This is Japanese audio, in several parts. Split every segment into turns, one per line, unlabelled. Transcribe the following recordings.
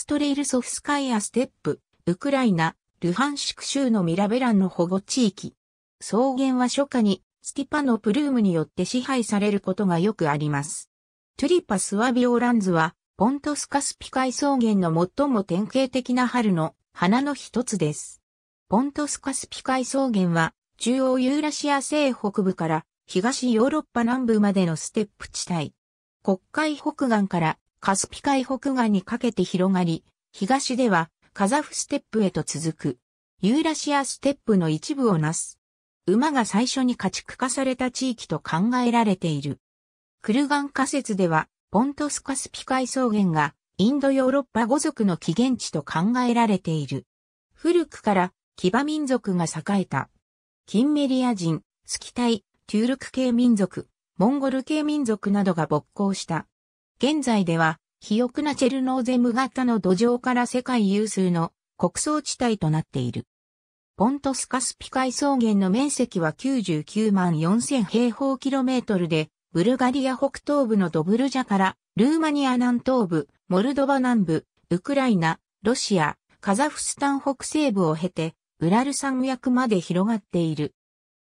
ストレイルソフスカイアステップ、ウクライナ、ルハンシク州のミラベランの保護地域。草原は初夏にスティパのプルームによって支配されることがよくあります。トゥリパスワビオランズは、ポントスカスピ海草原の最も典型的な春の花の一つです。ポントスカスピ海草原は、中央ユーラシア西北部から東ヨーロッパ南部までのステップ地帯。国会北岸からカスピ海北岸にかけて広がり、東ではカザフステップへと続く、ユーラシアステップの一部をなす。馬が最初に家畜化された地域と考えられている。クルガン仮説では、ポントスカスピ海草原がインドヨーロッパ語族の起源地と考えられている。古くから騎馬民族が栄えた。キンメリア人、スキタイ、トゥールク系民族、モンゴル系民族などが勃興した。現在では、肥沃なチェルノーゼム型の土壌から世界有数の国草地帯となっている。ポントスカスピ海草原の面積は99万4000平方キロメートルで、ブルガリア北東部のドブルジャから、ルーマニア南東部、モルドバ南部、ウクライナ、ロシア、カザフスタン北西部を経て、ウラル山脈まで広がっている。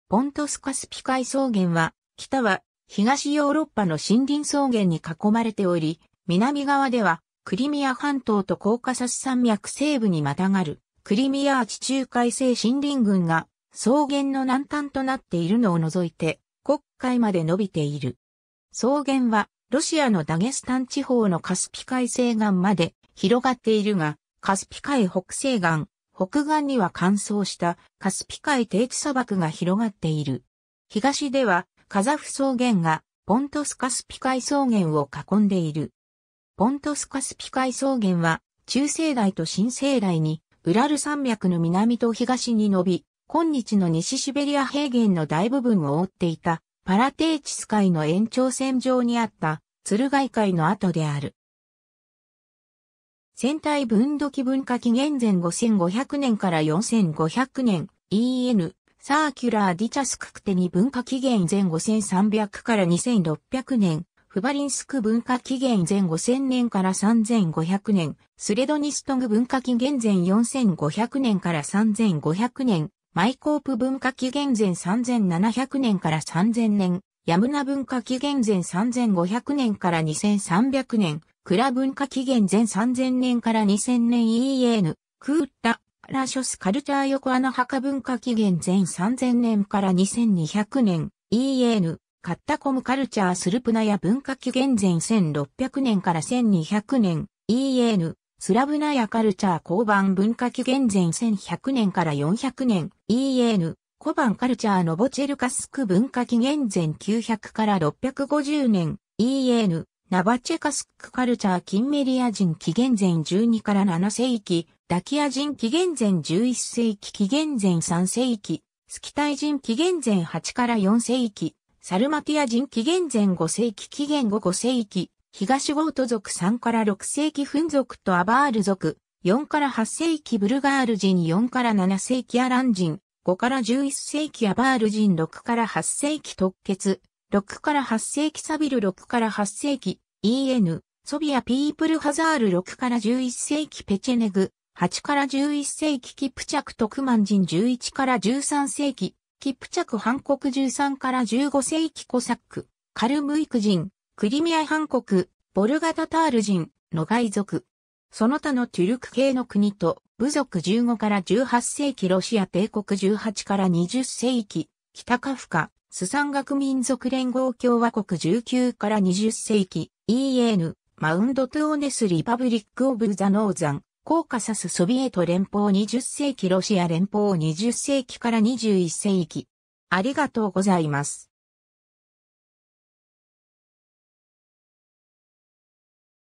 ポントスカスピ海草原は、北は東ヨーロッパの森林草原に囲まれており、南側ではクリミア半島とコーカサス山脈西部にまたがるクリミア地中海性森林群が草原の南端となっているのを除いて国海まで伸びている。草原はロシアのダゲスタン地方のカスピ海西岸まで広がっているが、カスピ海北西岸、北岸には乾燥したカスピ海低地砂漠が広がっている。東ではカザフ草原がポントスカスピ海草原を囲んでいる。ポントスカスピ海草原は中世代と新生代にウラル山脈の南と東に伸び、今日の西シベリア平原の大部分を覆っていたパラテーチス海の延長線上にあったツルガイ海の跡である。戦隊分土器文化紀元前5500年から4500年 EN サーキュラー・ディチャスククテニ文化紀元前5300から2600年、フバリンスク文化紀元前5000年から3500年、スレドニストグ文化紀元前4500年から3500年、マイコープ文化紀元前3700年から3000年、ヤムナ文化紀元前3500年から2300年、クラ文化紀元前3000年から2000年 EN、クーッタラショスカルチャー横穴墓文化紀元前3000年から2200年、EN、カッタコムカルチャースルプナヤ文化紀元前1600年から1200年、EN、スラブナヤカルチャー交番文化紀元前1100年から400年、EN、コバンカルチャーノボチェルカスク文化紀元前900から650年、EN、ナバチェカスクカルチャーキンメリア人紀元前12から7世紀、ダキア人紀元前11世紀紀元前3世紀、スキタイ人紀元前8から4世紀、サルマティア人紀元前5世紀紀元後5世紀、東ゴート族3から6世紀フン族とアバール族、4から8世紀ブルガール人4から7世紀アラン人、5から11世紀アバール人6から8世紀特決、6から8世紀サビル6から8世紀、EN、ソビアピープルハザール6から11世紀ペチェネグ、8から11世紀キプチャク特満人11から13世紀、キプチャク韓国13から15世紀コサック、カルムイク人、クリミア韓国、ボルガタタール人、ノガイ族。その他のトゥルク系の国と、部族15から18世紀ロシア帝国18から20世紀、北カフカ、スサンガク民族連合共和国19から20世紀、EN、マウンドトゥオネスリパブリックオブザノーザン、コーカサスソビエト連邦20世紀ロシア連邦20世紀から21世紀。ありがとうございます。